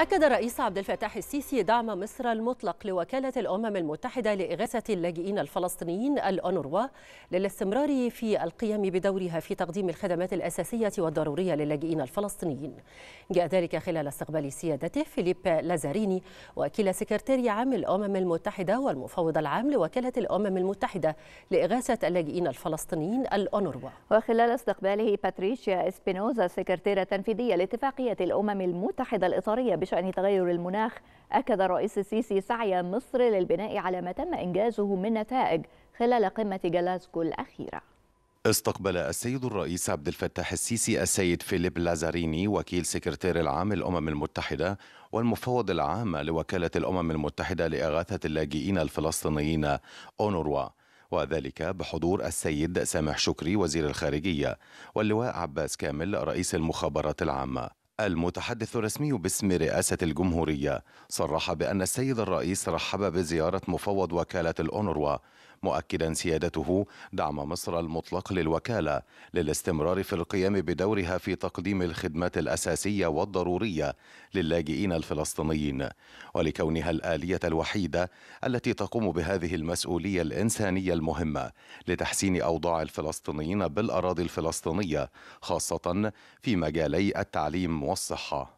أكد الرئيس عبد الفتاح السيسي دعم مصر المطلق لوكالة الأمم المتحدة لإغاثة اللاجئين الفلسطينيين الأونروا للاستمرار في القيام بدورها في تقديم الخدمات الأساسية والضرورية للاجئين الفلسطينيين. جاء ذلك خلال استقبال سيادته فيليب لازاريني وكيل سكرتير عام الأمم المتحدة والمفوض العام لوكالة الأمم المتحدة لإغاثة اللاجئين الفلسطينيين الأونروا. وخلال استقباله باتريشيا إسبينوزا سكرتيرة تنفيذية لاتفاقية الأمم المتحدة الإطارية بشأن تغير المناخ أكد الرئيس السيسي سعي مصر للبناء على ما تم إنجازه من نتائج خلال قمة جلاسكو الأخيرة استقبل السيد الرئيس عبد الفتاح السيسي السيد فيليب لازاريني وكيل سكرتير العام الأمم المتحدة والمفوض العام لوكالة الأمم المتحدة لإغاثة اللاجئين الفلسطينيين أونروا وذلك بحضور السيد سامح شكري وزير الخارجية واللواء عباس كامل رئيس المخابرات العامة المتحدث الرسمي باسم رئاسة الجمهورية صرح بأن السيد الرئيس رحب بزيارة مفوض وكالة الأونروا مؤكدا سيادته دعم مصر المطلق للوكالة للاستمرار في القيام بدورها في تقديم الخدمات الأساسية والضرورية للاجئين الفلسطينيين ولكونها الآلية الوحيدة التي تقوم بهذه المسؤولية الإنسانية المهمة لتحسين أوضاع الفلسطينيين بالأراضي الفلسطينية خاصة في مجالي التعليم والصحة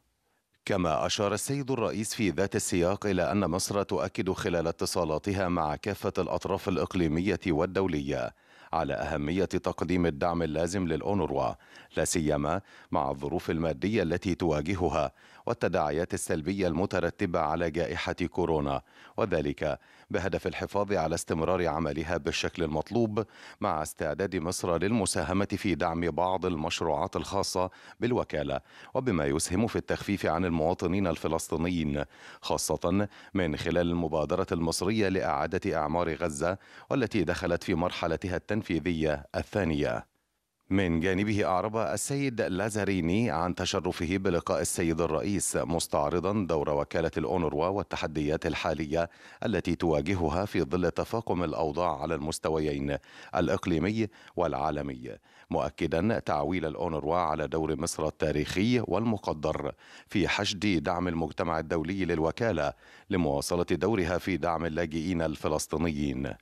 كما أشار السيد الرئيس في ذات السياق إلى أن مصر تؤكد خلال اتصالاتها مع كافة الأطراف الإقليمية والدولية على أهمية تقديم الدعم اللازم للأونروا لا سيما مع الظروف المادية التي تواجهها والتداعيات السلبية المترتبة على جائحة كورونا وذلك بهدف الحفاظ على استمرار عملها بالشكل المطلوب مع استعداد مصر للمساهمة في دعم بعض المشروعات الخاصة بالوكالة وبما يسهم في التخفيف عن المواطنين الفلسطينيين خاصة من خلال المبادرة المصرية لإعادة أعمار غزة والتي دخلت في مرحلتها التنفيذية التنفيذية الثانية من جانبه أعرب السيد لازاريني عن تشرفه بلقاء السيد الرئيس مستعرضا دور وكالة الأونروا والتحديات الحالية التي تواجهها في ظل تفاقم الأوضاع على المستويين الإقليمي والعالمي مؤكدا تعويل الأونروا على دور مصر التاريخي والمقدر في حشد دعم المجتمع الدولي للوكالة لمواصلة دورها في دعم اللاجئين الفلسطينيين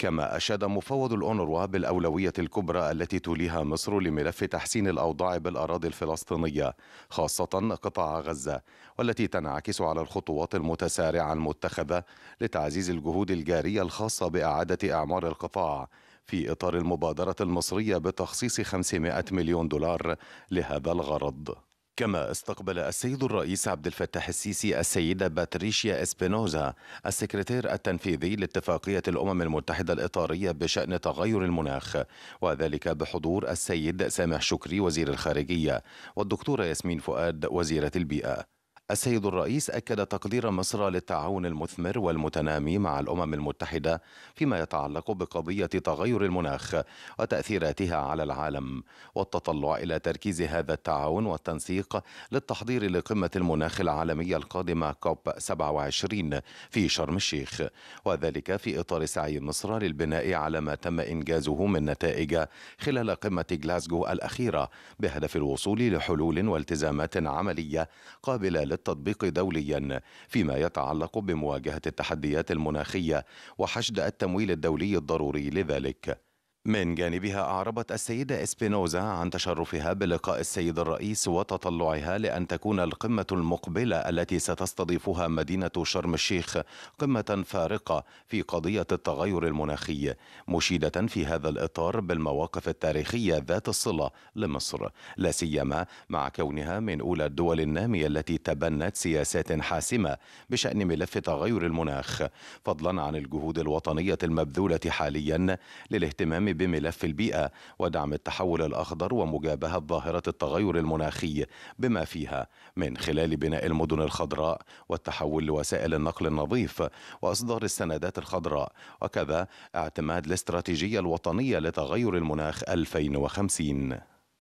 كما أشاد مفوض الأونروا بالأولوية الكبرى التي توليها مصر لملف تحسين الأوضاع بالأراضي الفلسطينية خاصة قطاع غزة والتي تنعكس على الخطوات المتسارعة المتخذة لتعزيز الجهود الجارية الخاصة بإعادة إعمار القطاع في إطار المبادرة المصرية بتخصيص 500 مليون دولار لهذا الغرض كما استقبل السيد الرئيس عبد الفتاح السيسي السيدة باتريشيا إسبينوزا السكرتير التنفيذي لاتفاقية الأمم المتحدة الإطارية بشأن تغير المناخ وذلك بحضور السيد سامح شكري وزير الخارجية والدكتورة ياسمين فؤاد وزيرة البيئة السيد الرئيس أكد تقدير مصر للتعاون المثمر والمتنامي مع الأمم المتحدة فيما يتعلق بقضية تغير المناخ وتأثيراتها على العالم والتطلع إلى تركيز هذا التعاون والتنسيق للتحضير لقمة المناخ العالمية القادمة كوب 27 في شرم الشيخ وذلك في إطار سعي مصر للبناء على ما تم إنجازه من نتائج خلال قمة جلاسكو الأخيرة بهدف الوصول لحلول والتزامات عملية قابلة للتطبيق دوليا فيما يتعلق بمواجهه التحديات المناخيه وحشد التمويل الدولي الضروري لذلك من جانبها أعربت السيدة إسبينوزا عن تشرفها بلقاء السيد الرئيس وتطلعها لأن تكون القمة المقبلة التي ستستضيفها مدينة شرم الشيخ قمة فارقة في قضية التغير المناخي مشيدة في هذا الإطار بالمواقف التاريخية ذات الصلة لمصر لا سيما مع كونها من أولى الدول النامية التي تبنت سياسات حاسمة بشأن ملف تغير المناخ فضلا عن الجهود الوطنية المبذولة حاليا للاهتمام بملف البيئة ودعم التحول الأخضر ومجابهة ظاهرة التغير المناخي بما فيها من خلال بناء المدن الخضراء والتحول لوسائل النقل النظيف وإصدار السندات الخضراء وكذا اعتماد الاستراتيجية الوطنية لتغير المناخ 2050